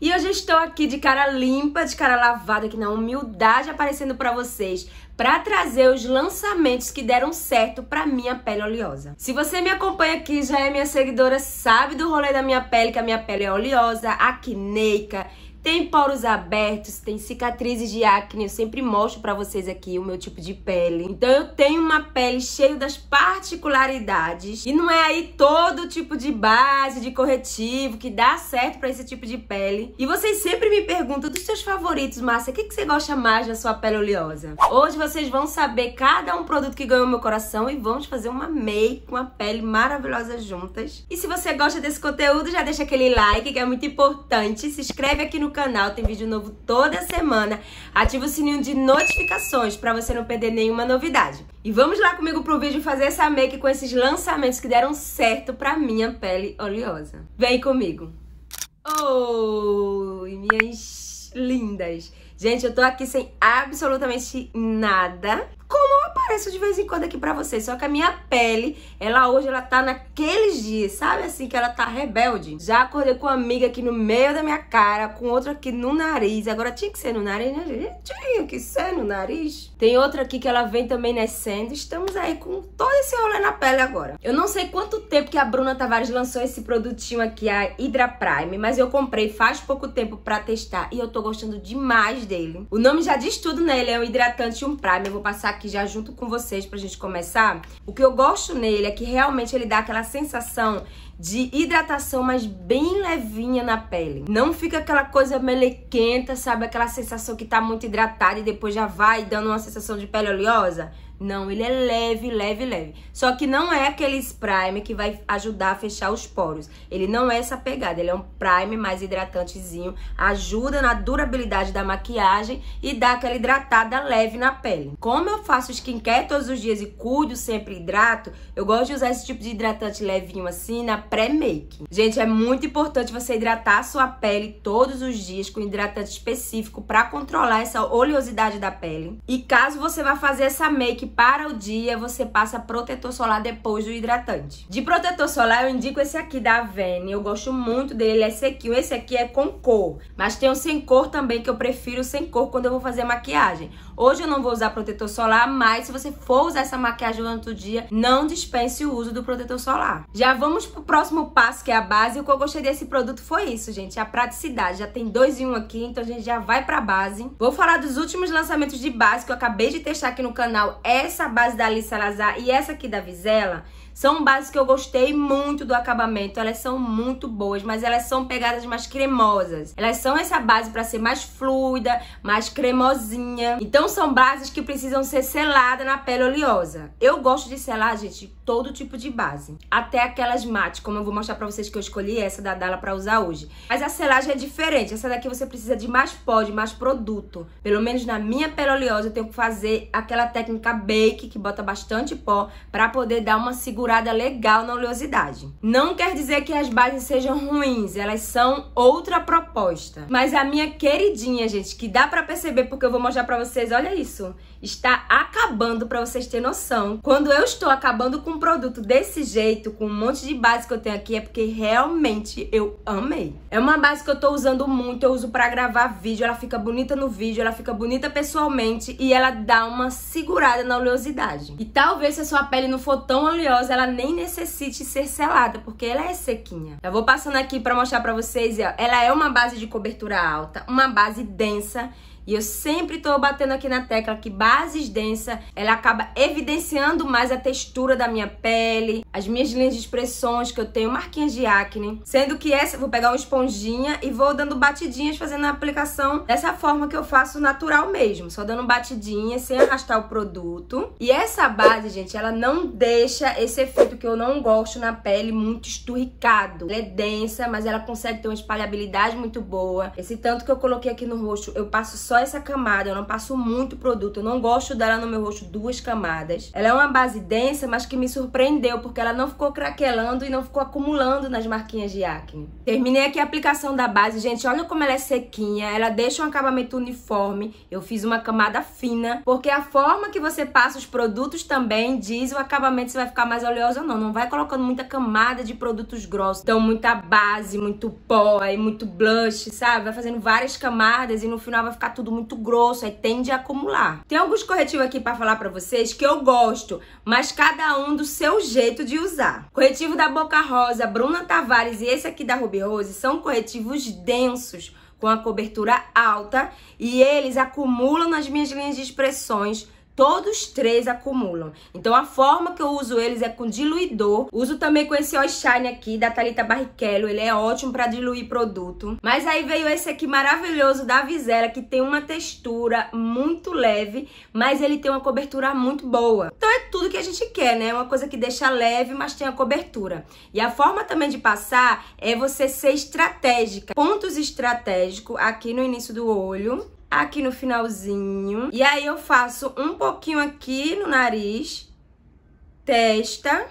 E hoje estou aqui de cara limpa, de cara lavada, aqui na humildade aparecendo para vocês, para trazer os lançamentos que deram certo para minha pele oleosa. Se você me acompanha aqui, já é minha seguidora, sabe do rolê da minha pele, que a minha pele é oleosa, acneica, tem poros abertos, tem cicatrizes de acne, eu sempre mostro para vocês aqui o meu tipo de pele. Então eu tenho uma pele cheia das particularidades e não é aí todo tipo de base, de corretivo que dá certo para esse tipo de pele. E vocês sempre me perguntam dos seus favoritos, Márcia, o que, que você gosta mais da sua pele oleosa? Hoje vocês vão saber cada um produto que ganhou meu coração e vamos fazer uma make com a pele maravilhosa juntas. E se você gosta desse conteúdo, já deixa aquele like que é muito importante, se inscreve aqui no canal, tem vídeo novo toda semana. Ativa o sininho de notificações para você não perder nenhuma novidade. E vamos lá comigo pro vídeo fazer essa make com esses lançamentos que deram certo pra minha pele oleosa. Vem comigo! Oi, minhas lindas! Gente, eu tô aqui sem absolutamente nada como eu apareço de vez em quando aqui pra vocês. Só que a minha pele, ela hoje, ela tá naqueles dias, sabe assim, que ela tá rebelde. Já acordei com uma amiga aqui no meio da minha cara, com outra aqui no nariz. Agora tinha que ser no nariz, né, Tinha que ser no nariz. Tem outra aqui que ela vem também nascendo. Estamos aí com todo esse rolê na pele agora. Eu não sei quanto tempo que a Bruna Tavares lançou esse produtinho aqui, a Hydra Prime, mas eu comprei faz pouco tempo pra testar e eu tô gostando demais dele. O nome já diz tudo, né? Ele é um hidratante e um Prime Eu vou passar aqui aqui já junto com vocês pra gente começar. O que eu gosto nele é que realmente ele dá aquela sensação de hidratação, mas bem levinha na pele. Não fica aquela coisa melequenta, sabe? Aquela sensação que tá muito hidratada e depois já vai dando uma sensação de pele oleosa. Não, ele é leve, leve, leve. Só que não é aquele primer que vai ajudar a fechar os poros. Ele não é essa pegada, ele é um prime mais hidratantezinho, ajuda na durabilidade da maquiagem e dá aquela hidratada leve na pele. Como eu faço skincare todos os dias e cuido sempre hidrato, eu gosto de usar esse tipo de hidratante levinho assim na pré-make. Gente, é muito importante você hidratar a sua pele todos os dias com um hidratante específico para controlar essa oleosidade da pele. E caso você vá fazer essa make para o dia, você passa protetor solar depois do hidratante. De protetor solar, eu indico esse aqui da Avene. Eu gosto muito dele, ele é sequinho. Esse aqui é com cor, mas tem um sem cor também, que eu prefiro sem cor quando eu vou fazer maquiagem. Hoje eu não vou usar protetor solar, mas se você for usar essa maquiagem durante o dia, não dispense o uso do protetor solar. Já vamos pro próximo passo, que é a base, o que eu gostei desse produto foi isso, gente. A praticidade. Já tem dois em um aqui, então a gente já vai pra base. Vou falar dos últimos lançamentos de base que eu acabei de testar aqui no canal. Essa base da Alice Salazar e essa aqui da Visela. São bases que eu gostei muito do acabamento, elas são muito boas, mas elas são pegadas mais cremosas. Elas são essa base para ser mais fluida, mais cremosinha. Então são bases que precisam ser seladas na pele oleosa. Eu gosto de selar, gente, todo tipo de base. Até aquelas mate, como eu vou mostrar pra vocês que eu escolhi essa da Dala pra usar hoje. Mas a selagem é diferente. Essa daqui você precisa de mais pó, de mais produto. Pelo menos na minha pele oleosa eu tenho que fazer aquela técnica bake, que bota bastante pó, pra poder dar uma segurança segurada legal na oleosidade. Não quer dizer que as bases sejam ruins, elas são outra proposta. Mas a minha queridinha, gente, que dá para perceber porque eu vou mostrar para vocês, olha isso, está acabando para vocês terem noção. Quando eu estou acabando com um produto desse jeito, com um monte de base que eu tenho aqui, é porque realmente eu amei. É uma base que eu tô usando muito, eu uso para gravar vídeo, ela fica bonita no vídeo, ela fica bonita pessoalmente e ela dá uma segurada na oleosidade. E talvez se a sua pele não for tão oleosa, ela nem necessite ser selada, porque ela é sequinha. Eu vou passando aqui pra mostrar pra vocês, ó. Ela é uma base de cobertura alta, uma base densa e eu sempre estou batendo aqui na tecla que bases densa, ela acaba evidenciando mais a textura da minha pele, as minhas linhas de expressões que eu tenho, marquinhas de acne. Sendo que essa, vou pegar uma esponjinha e vou dando batidinhas, fazendo a aplicação dessa forma que eu faço natural mesmo. Só dando batidinhas sem arrastar o produto. E essa base, gente, ela não deixa esse efeito que eu não gosto na pele muito esturricado. Ela é densa, mas ela consegue ter uma espalhabilidade muito boa. Esse tanto que eu coloquei aqui no rosto, eu passo só só essa camada, eu não passo muito produto, eu não gosto dela no meu rosto duas camadas. Ela é uma base densa, mas que me surpreendeu, porque ela não ficou craquelando e não ficou acumulando nas marquinhas de acne. Terminei aqui a aplicação da base, gente, olha como ela é sequinha, ela deixa um acabamento uniforme, eu fiz uma camada fina, porque a forma que você passa os produtos também diz o acabamento se vai ficar mais oleoso ou não, não vai colocando muita camada de produtos grossos, então muita base, muito pó, aí muito blush, sabe? Vai fazendo várias camadas e no final vai ficar tudo tudo muito grosso, aí tende a acumular. Tem alguns corretivos aqui para falar para vocês que eu gosto, mas cada um do seu jeito de usar. Corretivo da Boca Rosa, Bruna Tavares e esse aqui da Ruby Rose são corretivos densos, com a cobertura alta, e eles acumulam nas minhas linhas de expressões Todos três acumulam. Então, a forma que eu uso eles é com diluidor. Uso também com esse Oshine aqui, da Thalita Barrichello. Ele é ótimo para diluir produto. Mas aí veio esse aqui maravilhoso da Vizela que tem uma textura muito leve, mas ele tem uma cobertura muito boa. Então, é tudo que a gente quer, né? Uma coisa que deixa leve, mas tem a cobertura. E a forma também de passar é você ser estratégica. Pontos estratégicos aqui no início do olho aqui no finalzinho. E aí eu faço um pouquinho aqui no nariz, testa,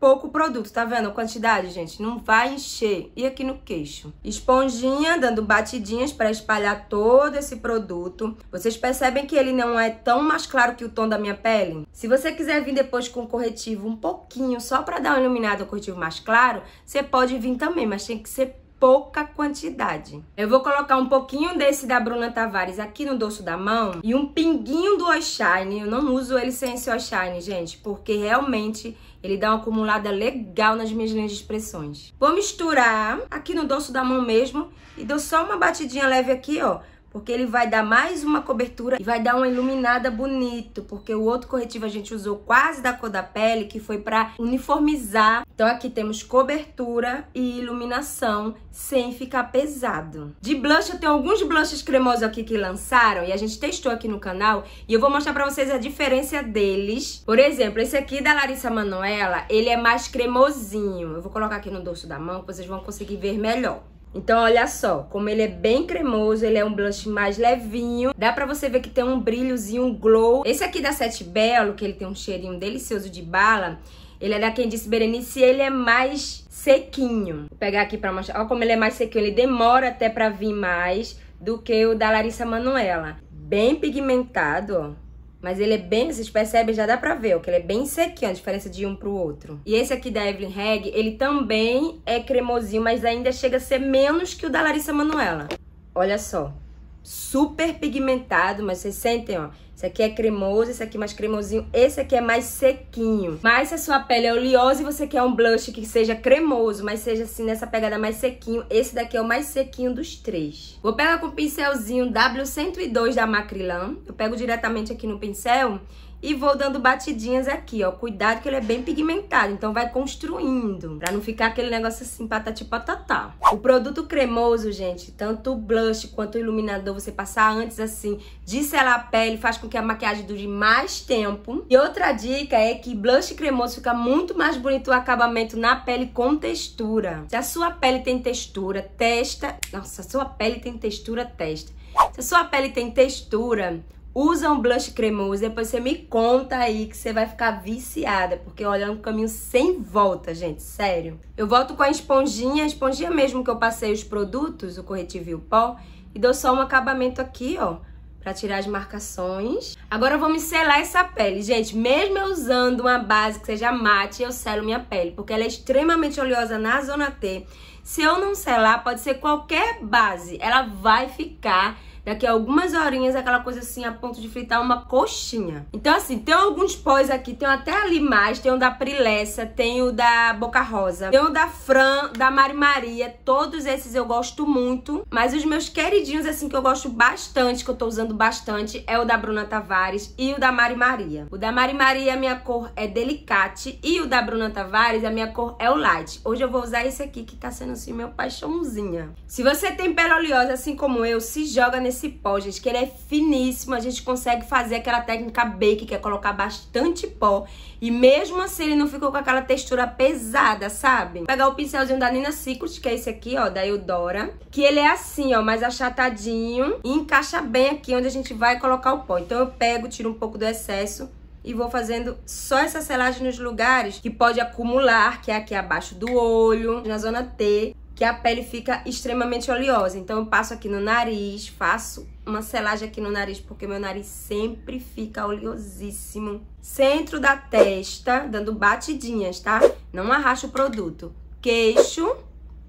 pouco produto, tá vendo a quantidade, gente? Não vai encher. E aqui no queixo. Esponjinha, dando batidinhas para espalhar todo esse produto. Vocês percebem que ele não é tão mais claro que o tom da minha pele? Se você quiser vir depois com corretivo um pouquinho, só para dar uma iluminada, um corretivo mais claro, você pode vir também, mas tem que ser pouca quantidade. Eu vou colocar um pouquinho desse da Bruna Tavares aqui no dorso da mão e um pinguinho do Oshine. Eu não uso ele sem esse Oshine, gente, porque realmente ele dá uma acumulada legal nas minhas linhas de expressões. Vou misturar aqui no dorso da mão mesmo e dou só uma batidinha leve aqui, ó. Porque ele vai dar mais uma cobertura e vai dar uma iluminada bonito. Porque o outro corretivo a gente usou quase da cor da pele, que foi pra uniformizar então aqui temos cobertura e iluminação sem ficar pesado. De blush, eu tenho alguns blushes cremosos aqui que lançaram e a gente testou aqui no canal e eu vou mostrar pra vocês a diferença deles. Por exemplo, esse aqui da Larissa Manoela, ele é mais cremosinho. Eu vou colocar aqui no dorso da mão, vocês vão conseguir ver melhor. Então, olha só, como ele é bem cremoso, ele é um blush mais levinho. Dá pra você ver que tem um brilhozinho, um glow. Esse aqui da Sete Belo, que ele tem um cheirinho delicioso de bala, ele é da Candice Berenice e ele é mais sequinho. Vou pegar aqui pra mostrar. Olha como ele é mais sequinho. Ele demora até pra vir mais do que o da Larissa Manuela. Bem pigmentado, ó. Mas ele é bem, vocês percebem, já dá pra ver, ó, que ele é bem sequinho, a diferença de um pro outro. E esse aqui da Evelyn Reg, ele também é cremosinho, mas ainda chega a ser menos que o da Larissa Manuela. Olha só, super pigmentado, mas vocês sentem, ó. Esse aqui é cremoso, esse aqui mais cremosinho, esse aqui é mais sequinho. Mas se a sua pele é oleosa e você quer um blush que seja cremoso, mas seja assim nessa pegada mais sequinho, esse daqui é o mais sequinho dos três. Vou pegar com o pincelzinho W102 da Macrylan. Eu pego diretamente aqui no pincel e vou dando batidinhas aqui, ó. Cuidado que ele é bem pigmentado, então vai construindo. Pra não ficar aquele negócio assim, patati patatá. O produto cremoso, gente, tanto o blush quanto o iluminador, você passar antes assim, de selar a pele, faz com que a maquiagem dure mais tempo. E outra dica é que blush cremoso fica muito mais bonito o acabamento na pele com textura. Se a sua pele tem textura, testa... Nossa, se a sua pele tem textura, testa. Se a sua pele tem textura, Usa um blush cremoso, depois você me conta aí que você vai ficar viciada, porque olha, é um caminho sem volta, gente, sério. Eu volto com a esponjinha, a esponjinha mesmo que eu passei os produtos, o corretivo e o pó, e dou só um acabamento aqui, ó, pra tirar as marcações. Agora eu vou me selar essa pele. Gente, mesmo eu usando uma base que seja mate, eu selo minha pele, porque ela é extremamente oleosa na zona T. Se eu não selar, pode ser qualquer base, ela vai ficar daqui é a algumas horinhas, é aquela coisa assim, a ponto de fritar uma coxinha. Então, assim, tem alguns pós aqui, tem até ali mais, tem o da Prilessa, tem o da Boca Rosa, tem o da Fran, da Mari Maria, todos esses eu gosto muito, mas os meus queridinhos, assim, que eu gosto bastante, que eu tô usando bastante, é o da Bruna Tavares e o da Mari Maria. O da Mari Maria, a minha cor é Delicate e o da Bruna Tavares, a minha cor é o Light. Hoje eu vou usar esse aqui, que tá sendo, assim, meu paixãozinha. Se você tem pele oleosa, assim como eu, se joga nesse esse pó, gente, que ele é finíssimo. A gente consegue fazer aquela técnica bake, que é colocar bastante pó. E mesmo assim ele não ficou com aquela textura pesada, sabe? Vou pegar o pincelzinho da Nina Secret, que é esse aqui, ó, da Eudora. Que ele é assim, ó, mais achatadinho. E encaixa bem aqui onde a gente vai colocar o pó. Então eu pego, tiro um pouco do excesso e vou fazendo só essa selagem nos lugares que pode acumular, que é aqui abaixo do olho, na zona T que a pele fica extremamente oleosa. Então, eu passo aqui no nariz, faço uma selagem aqui no nariz, porque meu nariz sempre fica oleosíssimo. Centro da testa, dando batidinhas, tá? Não arrasto o produto. Queixo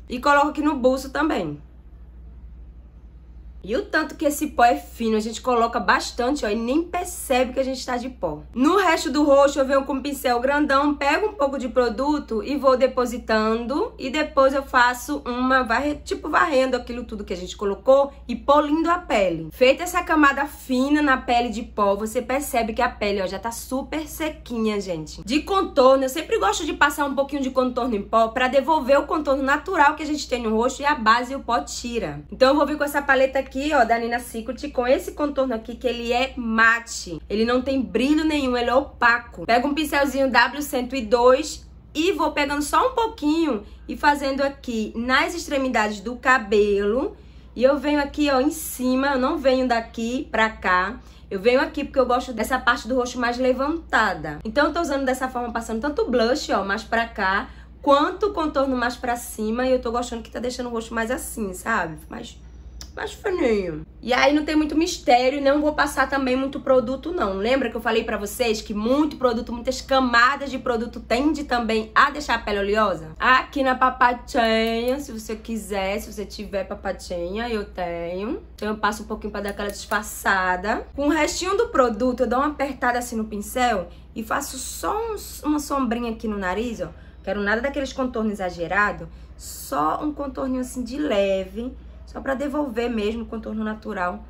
e coloco aqui no bolso também. E o tanto que esse pó é fino, a gente coloca bastante, ó, e nem percebe que a gente está de pó. No resto do roxo, eu venho com um pincel grandão, pego um pouco de produto e vou depositando. E depois eu faço uma, varre... tipo, varrendo aquilo tudo que a gente colocou e polindo a pele. Feita essa camada fina na pele de pó, você percebe que a pele, ó, já tá super sequinha, gente. De contorno, eu sempre gosto de passar um pouquinho de contorno em pó pra devolver o contorno natural que a gente tem no rosto e a base e o pó tira. Então eu vou vir com essa paleta aqui aqui, ó, da Nina Secret, com esse contorno aqui, que ele é mate. Ele não tem brilho nenhum, ele é opaco. Pega um pincelzinho W102 e vou pegando só um pouquinho e fazendo aqui nas extremidades do cabelo. E eu venho aqui, ó, em cima, eu não venho daqui pra cá. Eu venho aqui porque eu gosto dessa parte do rosto mais levantada. Então eu tô usando dessa forma, passando tanto blush, ó, mais pra cá, quanto contorno mais pra cima. E eu tô gostando que tá deixando o rosto mais assim, sabe? Mais mais fininho. E aí não tem muito mistério, não vou passar também muito produto não. Lembra que eu falei pra vocês que muito produto, muitas camadas de produto tende também a deixar a pele oleosa? Aqui na papatinha, se você quiser, se você tiver papatinha, eu tenho. Então eu passo um pouquinho pra dar aquela disfarçada. Com o restinho do produto, eu dou uma apertada assim no pincel e faço só um, uma sombrinha aqui no nariz, ó. Quero nada daqueles contornos exagerados, só um contorninho assim de leve só para devolver mesmo o contorno natural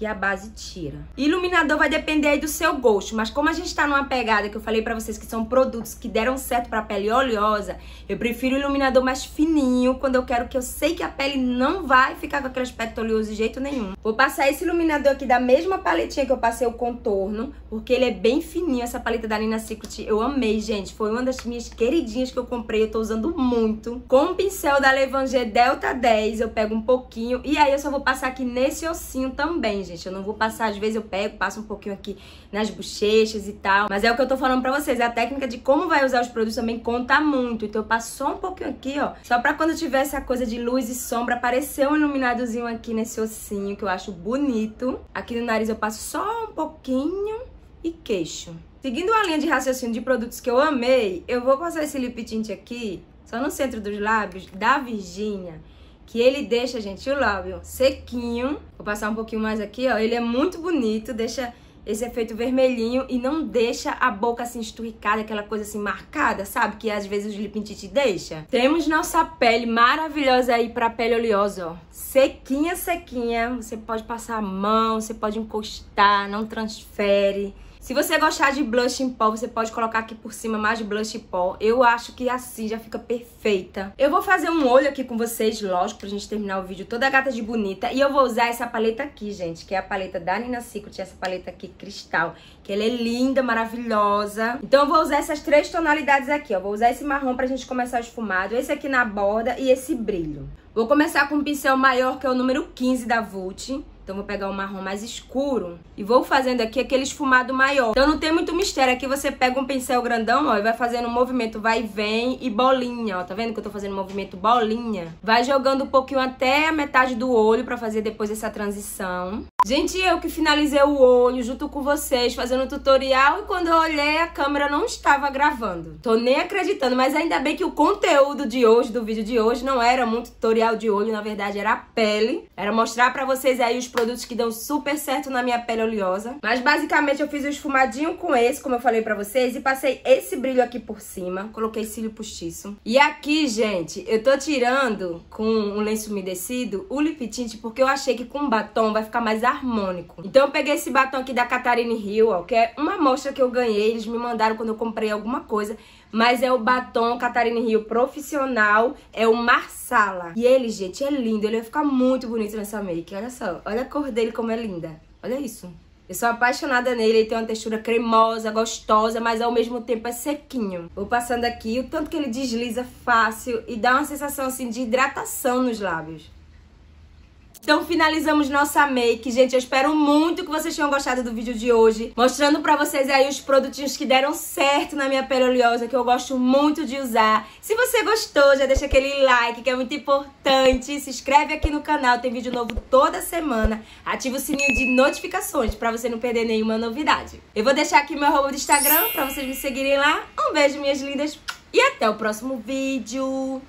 que a base tira. Iluminador vai depender aí do seu gosto, mas como a gente tá numa pegada que eu falei pra vocês que são produtos que deram certo pra pele oleosa, eu prefiro iluminador mais fininho, quando eu quero que eu sei que a pele não vai ficar com aquele aspecto oleoso de jeito nenhum. Vou passar esse iluminador aqui da mesma paletinha que eu passei o contorno, porque ele é bem fininho, essa paleta da Nina Secret, eu amei, gente, foi uma das minhas queridinhas que eu comprei, eu tô usando muito. Com o pincel da Levanger Delta 10, eu pego um pouquinho, e aí eu só vou passar aqui nesse ossinho também, gente gente. Eu não vou passar, às vezes eu pego, passo um pouquinho aqui nas bochechas e tal. Mas é o que eu tô falando pra vocês. É a técnica de como vai usar os produtos também conta muito. Então eu passo só um pouquinho aqui, ó. Só pra quando tiver essa coisa de luz e sombra, aparecer um iluminadozinho aqui nesse ossinho, que eu acho bonito. Aqui no nariz eu passo só um pouquinho e queixo. Seguindo a linha de raciocínio de produtos que eu amei, eu vou passar esse lip tint aqui, só no centro dos lábios, da Virgínia que ele deixa, gente, o lábio sequinho. Vou passar um pouquinho mais aqui, ó. Ele é muito bonito, deixa esse efeito vermelhinho e não deixa a boca assim esturricada, aquela coisa assim marcada, sabe? Que às vezes o lip tint deixa. Temos nossa pele maravilhosa aí pra pele oleosa, ó. Sequinha, sequinha. Você pode passar a mão, você pode encostar, não transfere. Se você gostar de blush em pó, você pode colocar aqui por cima mais blush em pó. Eu acho que assim já fica perfeita. Eu vou fazer um olho aqui com vocês, lógico, pra gente terminar o vídeo toda gata de bonita. E eu vou usar essa paleta aqui, gente, que é a paleta da Nina Secret, essa paleta aqui cristal, que ela é linda, maravilhosa. Então eu vou usar essas três tonalidades aqui, ó. Vou usar esse marrom pra gente começar o esfumado, esse aqui na borda e esse brilho. Vou começar com um pincel maior, que é o número 15 da Vult. Então vou pegar o marrom mais escuro e vou fazendo aqui aquele esfumado maior. Então não tem muito mistério. Aqui você pega um pincel grandão, ó, e vai fazendo um movimento vai e vem e bolinha, ó. Tá vendo que eu tô fazendo um movimento bolinha? Vai jogando um pouquinho até a metade do olho pra fazer depois essa transição. Gente, eu que finalizei o olho junto com vocês, fazendo o tutorial. E quando eu olhei, a câmera não estava gravando. Tô nem acreditando, mas ainda bem que o conteúdo de hoje, do vídeo de hoje, não era muito tutorial de olho. Na verdade, era a pele. Era mostrar pra vocês aí os produtos que dão super certo na minha pele oleosa. Mas basicamente eu fiz o um esfumadinho com esse, como eu falei pra vocês, e passei esse brilho aqui por cima. Coloquei cílio postiço. E aqui, gente, eu tô tirando com um lenço umedecido o lip tint, porque eu achei que com batom vai ficar mais harmônico. Então eu peguei esse batom aqui da Catarine Hill, ó, que é uma amostra que eu ganhei, eles me mandaram quando eu comprei alguma coisa mas é o batom Catarina Rio profissional, é o Marsala. E ele, gente, é lindo, ele vai ficar muito bonito nessa make, olha só. Olha a cor dele como é linda, olha isso. Eu sou apaixonada nele, ele tem uma textura cremosa, gostosa, mas ao mesmo tempo é sequinho. Vou passando aqui, o tanto que ele desliza fácil e dá uma sensação assim de hidratação nos lábios. Então finalizamos nossa make. Gente, eu espero muito que vocês tenham gostado do vídeo de hoje. Mostrando pra vocês aí os produtinhos que deram certo na minha pele oleosa, que eu gosto muito de usar. Se você gostou, já deixa aquele like, que é muito importante. Se inscreve aqui no canal, tem vídeo novo toda semana. Ativa o sininho de notificações pra você não perder nenhuma novidade. Eu vou deixar aqui meu arroba do Instagram pra vocês me seguirem lá. Um beijo, minhas lindas, e até o próximo vídeo.